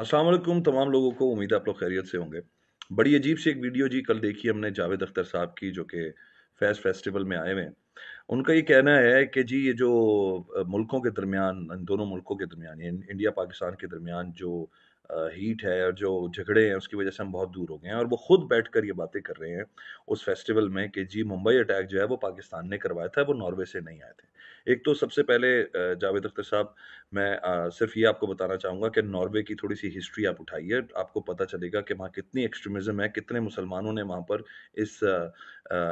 असलम तमाम लोगों को उम्मीद है आप लोग खैरियत से होंगे बड़ी अजीब सी एक वीडियो जी कल देखी हमने जावेद अख्तर साहब की जो कि फैस फेस्टिवल में आए हुए हैं उनका ये कहना है कि जी ये जो मुल्कों के दरमियान दोनों मुल्कों के दरमियान इंडिया पाकिस्तान के दरमियान जो हीट है और जो झगड़े हैं उसकी वजह से हम बहुत दूर हो गए हैं और वो खुद बैठ कर ये बातें कर रहे हैं उस फेस्टिवल में कि जी मुंबई अटैक जो है वो पाकिस्तान ने करवाया था वो नॉर्वे से नहीं आए थे एक तो सबसे पहले जावेद अख्तर साहब मैं सिर्फ ये आपको बताना चाहूँगा कि नॉर्वे की थोड़ी सी हिस्ट्री आप उठाइए आपको पता चलेगा कि वहाँ कितनी एक्सट्रीमिज़म है कितने मुसलमानों ने वहाँ पर इस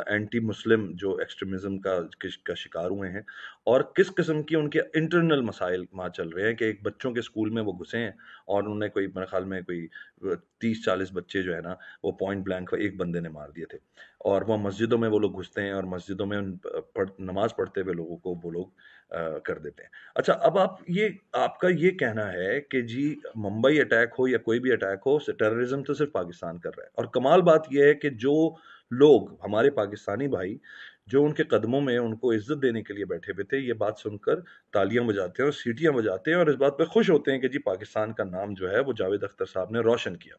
एंटी मुस्लिम जो एक्सट्रीमिज़म का का शिकार हुए हैं और किस किस्म की उनके इंटरनल मसाइल वहाँ चल रहे हैं कि एक बच्चों के स्कूल में वो घुसे हैं और उन्होंने कोई मेरे ख्याल में कोई तीस चालीस बच्चे जो है ना वो पॉइंट ब्लैंक एक बंदे ने मार दिए थे और वह मस्जिदों में वो लोग घुसते हैं और मस्जिदों में पढ़, नमाज पढ़ते हुए लोगों को वो लोग कर देते हैं अच्छा अब आप ये आपका ये कहना है कि जी मुंबई अटैक हो या कोई भी अटैक हो टेररिज्म तो सिर्फ पाकिस्तान कर रहा है और कमाल बात यह है कि जो लोग हमारे पाकिस्तानी भाई जो उनके कदमों में उनको इज्जत देने के लिए बैठे हुए थे ये बात सुनकर तालियां बजाते हैं और सीटियां बजाते हैं और इस बात पर खुश होते हैं कि जी पाकिस्तान का नाम जो है वो जावेद अख्तर साहब ने रोशन किया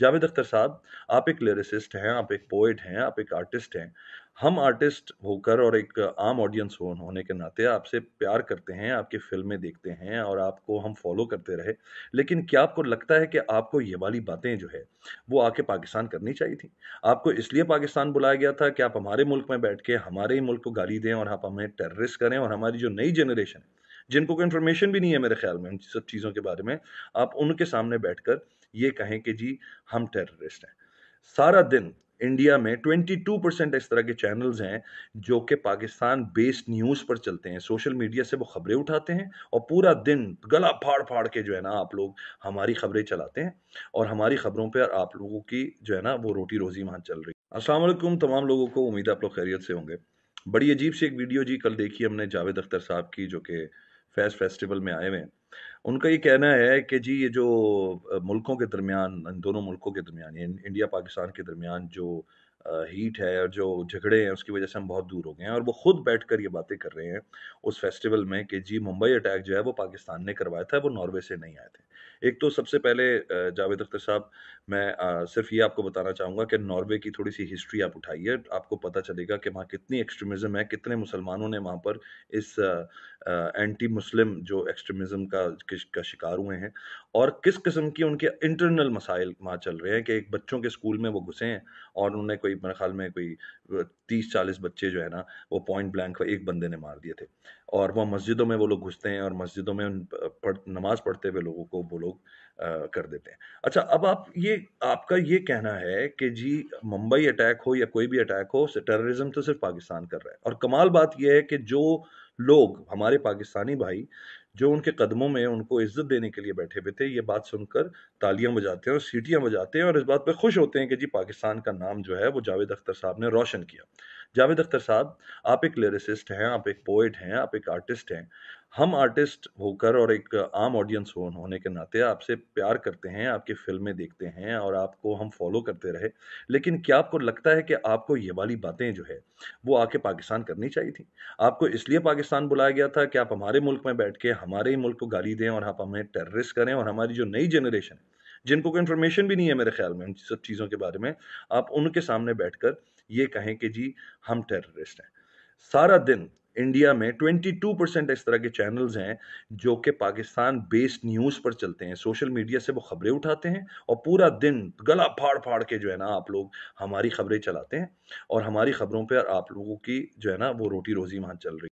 जावेद अख्तर साहब आप एक लिरिसिस्ट हैं आप एक पोइट हैं आप एक आर्टिस्ट हैं हम आर्टिस्ट होकर और एक आम ऑडियंस हो होने के नाते आपसे प्यार करते हैं आपकी फिल्में देखते हैं और आपको हम फॉलो करते रहे लेकिन क्या आपको लगता है कि आपको ये वाली बातें जो है वो आके पाकिस्तान करनी चाहिए थी आपको इसलिए पाकिस्तान बुलाया गया था कि आप हमारे मुल्क में बैठ के हमारे ही मुल्क को गाली दें और आप हमें टेररिस्ट करें और हमारी जो नई जनरेशन है जिनको कोई इन्फॉर्मेशन भी नहीं है मेरे ख्याल में उन सब चीज़ों के बारे में आप उनके सामने बैठ कर ये कहें कि जी हम टेररिस्ट हैं सारा दिन इंडिया में 22 परसेंट इस तरह के चैनल्स हैं जो कि पाकिस्तान बेस्ड न्यूज़ पर चलते हैं सोशल मीडिया से वो खबरें उठाते हैं और पूरा दिन गला फाड़ फाड़ के जो है ना आप लोग हमारी खबरें चलाते हैं और हमारी खबरों पर आप लोगों की जो है ना वो रोटी रोज़ी वहां चल रही है असलम तमाम लोगों को उम्मीद आप लोग खैरियत से होंगे बड़ी अजीब सी एक वीडियो जी कल देखी हमने जावेद अख्तर साहब की जो कि फैस फेस्टिवल में आए हुए हैं उनका ये कहना है कि जी ये जो मुल्कों के दरमियान दोनों मुल्कों के दरमियान इंडिया पाकिस्तान के दरमियान जो हीट है और जो झगड़े हैं उसकी वजह से हम बहुत दूर हो गए हैं और वो खुद बैठ कर ये बातें कर रहे हैं उस फेस्टिवल में कि जी मुंबई अटैक जो है वो पाकिस्तान ने करवाया था वो नॉर्वे से नहीं आए थे एक तो सबसे पहले जावेद अख्तर साहब मैं सिर्फ ये आपको बताना चाहूँगा कि नॉर्वे की थोड़ी सी हिस्ट्री आप उठाइए आपको पता चलेगा कि वहाँ कितनी एक्सट्रीमिज्म है कितने मुसलमानों ने वहाँ पर इस एंटी मुस्लिम जो एक्सट्रीमिज्म का का शिकार हुए हैं और किस किस्म की उनके इंटरनल मसाइल वहाँ चल रहे हैं कि एक बच्चों के स्कूल में वो घुसे हैं और उन्होंने कोई मेरे ख्याल में कोई तीस चालीस बच्चे जो है ना वो पॉइंट ब्लैंक एक बंदे ने मार दिए थे और वह मस्जिदों में वो लोग घुसते हैं और मस्जिदों में पढ़ नमाज पढ़ते हुए लोगों को वो लोग कर देते हैं अच्छा अब आप ये आपका ये कहना है कि जी मुंबई अटैक हो या कोई भी अटैक हो टेररिज्म तो सिर्फ पाकिस्तान कर रहा है और कमाल बात यह है कि जो लोग हमारे पाकिस्तानी भाई जो उनके कदमों में उनको इज्जत देने के लिए बैठे हुए थे ये बात सुनकर तालियां बजाते हैं और सीटियां बजाते हैं और इस बात पर खुश होते हैं कि जी पाकिस्तान का नाम जो है वो जावेद अख्तर साहब ने रोशन किया जावेद अख्तर साहब आप एक लिरिसिस्ट हैं आप एक पोइट हैं आप एक आर्टिस्ट हैं हम आर्टिस्ट होकर और एक आम ऑडियंस होने के नाते आपसे प्यार करते हैं आपकी फिल्में देखते हैं और आपको हम फॉलो करते रहे लेकिन क्या आपको लगता है कि आपको ये वाली बातें जो है वो आके पाकिस्तान करनी चाहिए थी आपको इसलिए पाकिस्तान बुलाया गया था कि आप हमारे मुल्क में बैठ के हमारे ही मुल्क को गाली दें और आप हमें टेररिस्ट करें और हमारी जो नई जनरेशन है जिनको कोई इन्फॉर्मेशन भी नहीं है मेरे ख्याल में उन सब चीज़ों के बारे में आप उनके सामने बैठ कर ये कहें कि जी हम टेररिस्ट हैं सारा दिन इंडिया में 22 परसेंट इस तरह के चैनल्स हैं जो कि पाकिस्तान बेस्ड न्यूज़ पर चलते हैं सोशल मीडिया से वो खबरें उठाते हैं और पूरा दिन गला फाड़ फाड़ के जो है ना आप लोग हमारी खबरें चलाते हैं और हमारी खबरों पर आप लोगों की जो है ना वो रोटी रोजी वहाँ चल रही